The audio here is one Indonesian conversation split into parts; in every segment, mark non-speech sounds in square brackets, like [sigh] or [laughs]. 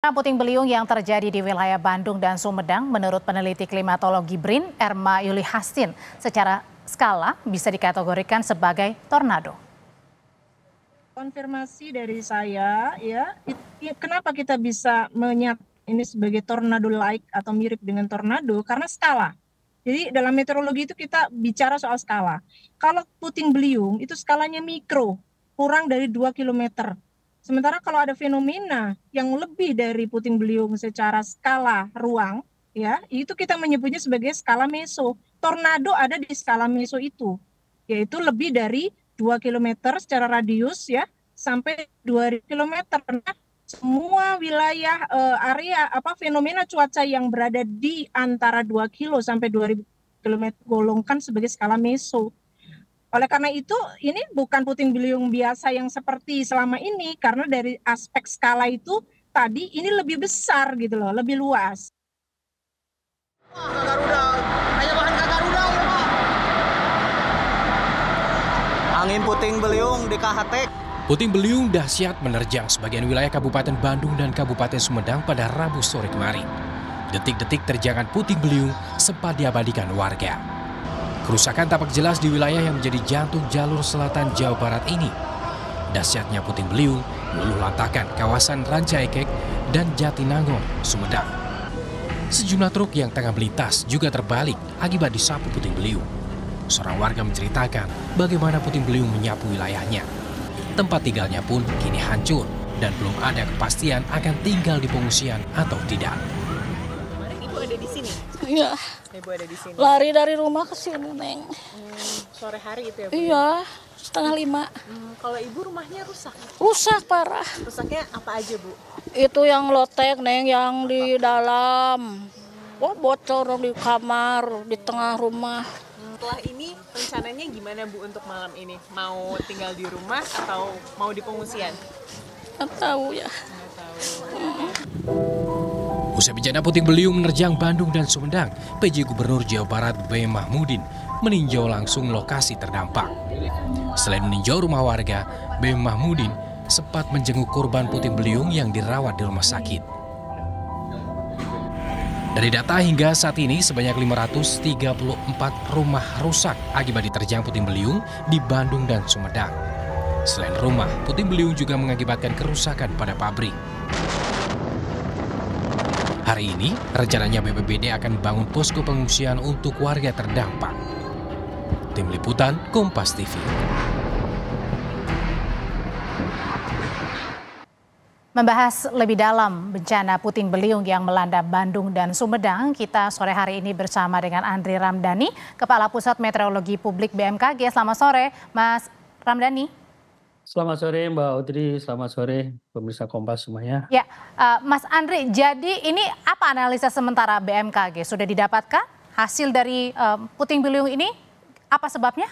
Puting beliung yang terjadi di wilayah Bandung dan Sumedang menurut peneliti klimatologi BRIN Erma Yuli Hastin secara skala bisa dikategorikan sebagai tornado. Konfirmasi dari saya ya, ya kenapa kita bisa menyat ini sebagai tornado like atau mirip dengan tornado karena skala. Jadi dalam meteorologi itu kita bicara soal skala. Kalau puting beliung itu skalanya mikro, kurang dari 2 kilometer. Sementara kalau ada fenomena yang lebih dari puting beliung secara skala ruang, ya itu kita menyebutnya sebagai skala meso. Tornado ada di skala meso itu, yaitu lebih dari 2 km secara radius ya sampai 2 km. Nah, semua wilayah uh, area apa fenomena cuaca yang berada di antara 2 kilo sampai 2000 km golongkan sebagai skala meso. Oleh karena itu, ini bukan puting beliung biasa yang seperti selama ini karena dari aspek skala itu tadi ini lebih besar gitu loh, lebih luas. Angin puting beliung di KHT. Puting beliung dahsyat menerjang sebagian wilayah Kabupaten Bandung dan Kabupaten Sumedang pada Rabu sore kemarin. Detik-detik terjangan puting beliung sempat diabadikan warga. Kerusakan tampak jelas di wilayah yang menjadi jantung jalur selatan Jawa Barat ini. Dasyatnya puting beliung meluluh lantakan kawasan Rancaikek dan Jatinangor, Sumedang. Sejumlah truk yang tengah melintas juga terbalik akibat disapu puting beliung. Seorang warga menceritakan bagaimana puting beliung menyapu wilayahnya. Tempat tinggalnya pun kini hancur dan belum ada kepastian akan tinggal di pengungsian atau tidak. ibu ada di sini? Ya. Ibu ada di sini. Lari dari rumah ke sini, Neng. Hmm, sore hari itu ya, Bu? Ya? Iya, setengah lima. Hmm, kalau Ibu rumahnya rusak? Rusak parah. Rusaknya apa aja, Bu? Itu yang lotek, Neng, yang di dalam. Hmm. Wah, bocor di kamar, di tengah rumah. Hmm, setelah ini rencananya gimana Bu untuk malam ini? Mau tinggal di rumah atau mau di pengungsian? Nggak tahu ya. tahu. Hmm. [laughs] Usai bencana puting beliung menerjang Bandung dan Sumedang, PJ Gubernur Jawa Barat B. Mahmudin meninjau langsung lokasi terdampak. Selain meninjau rumah warga, B. Mahmudin sempat menjenguk korban puting beliung yang dirawat di rumah sakit. Dari data hingga saat ini sebanyak 534 rumah rusak akibat diterjang puting beliung di Bandung dan Sumedang. Selain rumah, puting beliung juga mengakibatkan kerusakan pada pabrik. Hari ini, rencananya BPBD akan membangun posko pengungsian untuk warga terdampak. Tim Liputan, Kompas TV. Membahas lebih dalam bencana puting beliung yang melanda Bandung dan Sumedang, kita sore hari ini bersama dengan Andri Ramdhani, Kepala Pusat Meteorologi Publik BMKG. Selamat sore, Mas Ramdhani. Selamat sore Mbak Audrey, selamat sore pemirsa Kompas semuanya. Ya, uh, Mas Andri, jadi ini apa analisa sementara BMKG? Sudah didapatkan hasil dari um, puting beliung ini? Apa sebabnya?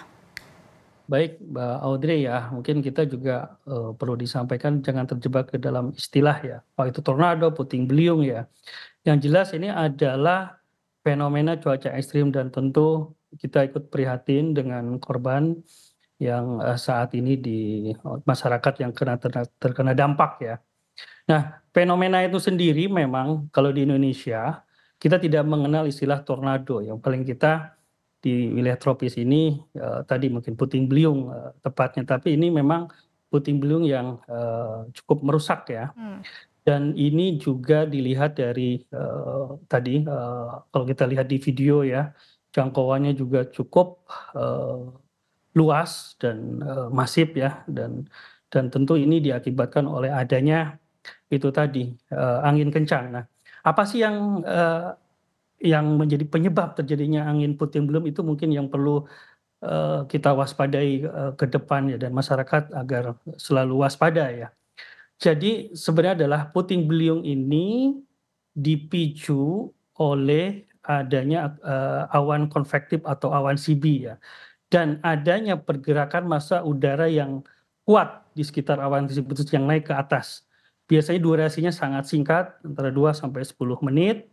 Baik Mbak Audrey ya, mungkin kita juga uh, perlu disampaikan jangan terjebak ke dalam istilah ya. Pak oh, itu tornado, puting beliung ya. Yang jelas ini adalah fenomena cuaca ekstrim dan tentu kita ikut prihatin dengan korban yang eh, saat ini di masyarakat yang kena terkena dampak ya. Nah, fenomena itu sendiri memang kalau di Indonesia kita tidak mengenal istilah tornado. Yang paling kita di wilayah tropis ini uh, tadi mungkin puting beliung uh, tepatnya, tapi ini memang puting beliung yang uh, cukup merusak ya. Hmm. Dan ini juga dilihat dari uh, tadi uh, kalau kita lihat di video ya jangkauannya juga cukup uh, luas dan uh, masif ya dan dan tentu ini diakibatkan oleh adanya itu tadi uh, angin kencang. Nah, apa sih yang uh, yang menjadi penyebab terjadinya angin puting beliung itu mungkin yang perlu uh, kita waspadai uh, ke depan ya dan masyarakat agar selalu waspada ya. Jadi sebenarnya adalah puting beliung ini dipicu oleh adanya uh, awan konvektif atau awan CB ya dan adanya pergerakan massa udara yang kuat di sekitar awan tersebut yang naik ke atas. Biasanya durasinya sangat singkat, antara 2 sampai 10 menit.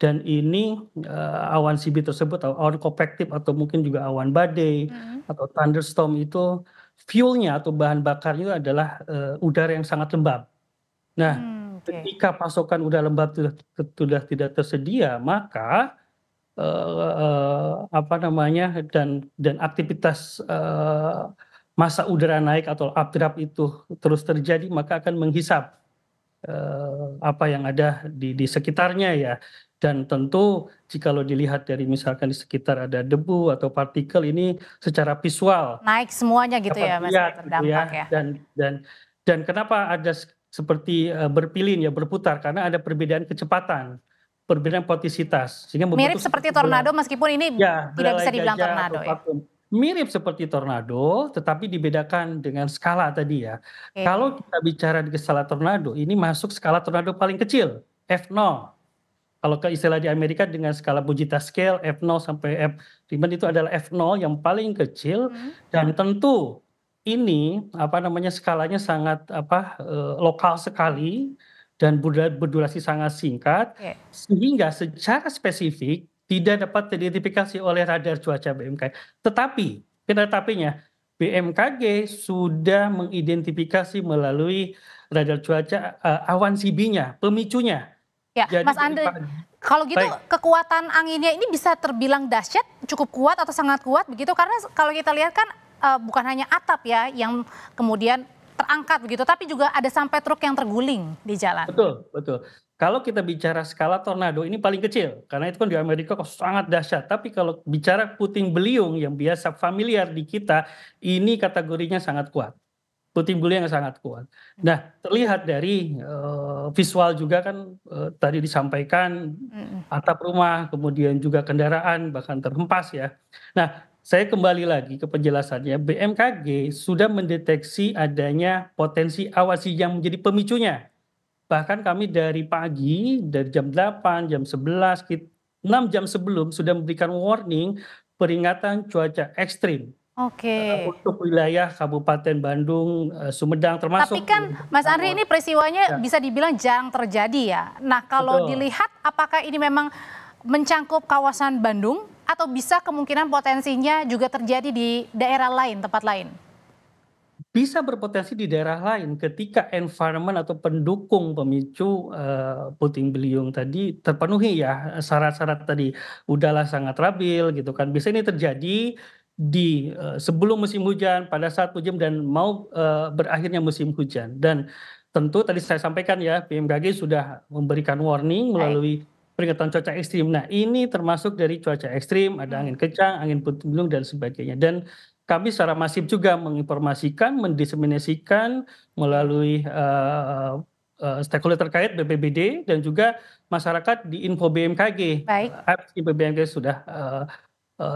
Dan ini uh, awan CB tersebut, atau awan kopektif atau mungkin juga awan badai hmm. atau thunderstorm itu fuelnya atau bahan bakarnya adalah uh, udara yang sangat lembab. Nah, hmm, ketika pasokan udara lembab sudah, sudah tidak tersedia, maka Eh, eh, apa namanya dan dan aktivitas eh, masa udara naik atau updraft itu terus terjadi maka akan menghisap apa yang ada di di sekitarnya ya dan tentu jika lo dilihat dari misalkan di sekitar ada debu atau partikel ini secara visual naik semuanya gitu ya mas gitu terdampak gitu ya dan dan dan kenapa ada seperti berpilin ya berputar karena ada perbedaan kecepatan perbedaan potisitas. Sehingga Mirip seperti tornado bulan. meskipun ini ya, tidak bisa dibilang tornado ya. Mirip seperti tornado, tetapi dibedakan dengan skala tadi ya. Okay. Kalau kita bicara di skala tornado, ini masuk skala tornado paling kecil, F0. Kalau ke istilah di Amerika dengan skala Bujita scale F0 sampai F5 itu adalah F0 yang paling kecil hmm. dan tentu ini apa namanya skalanya sangat apa eh, lokal sekali dan berdurasi sangat singkat sehingga secara spesifik tidak dapat teridentifikasi oleh radar cuaca BMKG. Tetapi, tetapinya BMKG sudah mengidentifikasi melalui radar cuaca uh, awan CB-nya, pemicunya. Ya, Jadi, Mas Andre, kalau gitu baik. kekuatan anginnya ini bisa terbilang dahsyat, cukup kuat atau sangat kuat begitu karena kalau kita lihat kan uh, bukan hanya atap ya yang kemudian terangkat begitu, tapi juga ada sampai truk yang terguling di jalan. Betul, betul. Kalau kita bicara skala tornado ini paling kecil, karena itu kan di Amerika kok sangat dahsyat. Tapi kalau bicara puting beliung yang biasa familiar di kita, ini kategorinya sangat kuat. Puting beliung yang sangat kuat. Nah, terlihat dari uh, visual juga kan uh, tadi disampaikan atap rumah, kemudian juga kendaraan bahkan terhempas ya. Nah, saya kembali lagi ke penjelasannya, BMKG sudah mendeteksi adanya potensi awasi yang menjadi pemicunya. Bahkan kami dari pagi, dari jam 8, jam 11, 6 jam sebelum sudah memberikan warning peringatan cuaca ekstrim. Oke. Okay. Eh, untuk wilayah Kabupaten Bandung, eh, Sumedang termasuk. Tapi kan Mas Andri ini peristiwanya ya. bisa dibilang jarang terjadi ya. Nah kalau Betul. dilihat apakah ini memang mencangkup kawasan Bandung atau bisa kemungkinan potensinya juga terjadi di daerah lain, tempat lain? Bisa berpotensi di daerah lain ketika environment atau pendukung pemicu uh, puting beliung tadi terpenuhi ya syarat-syarat tadi udahlah sangat labil gitu kan. Bisa ini terjadi di uh, sebelum musim hujan, pada saat hujan dan mau uh, berakhirnya musim hujan. Dan tentu tadi saya sampaikan ya BMKG sudah memberikan warning melalui peringatan cuaca ekstrim. Nah ini termasuk dari cuaca ekstrim, ada angin hmm. kencang, angin puting beliung dan sebagainya. Dan kami secara masif juga menginformasikan, mendiseminasikan melalui uh, uh, stakeholder terkait BPBD dan juga masyarakat di info BMKG. Baik. Apps info BMKG sudah uh,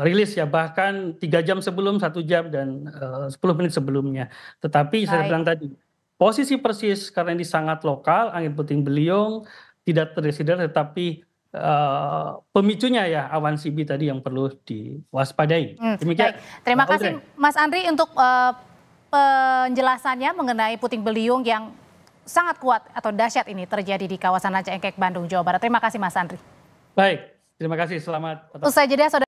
rilis ya bahkan tiga jam sebelum, satu jam dan sepuluh menit sebelumnya. Tetapi Baik. saya bilang tadi posisi persis karena ini sangat lokal, angin puting beliung, tidak terdesidrat tetapi Uh, pemicunya ya awan sibi tadi yang perlu diwaspadai. Hmm, Demikian. Terima Mbak kasih Audrey. Mas Andri untuk uh, penjelasannya mengenai puting beliung yang sangat kuat atau dahsyat ini terjadi di kawasan Aceh Ekek Bandung Jawa Barat. Terima kasih Mas Andri. Baik, terima kasih. Selamat. Usai jeda saudara.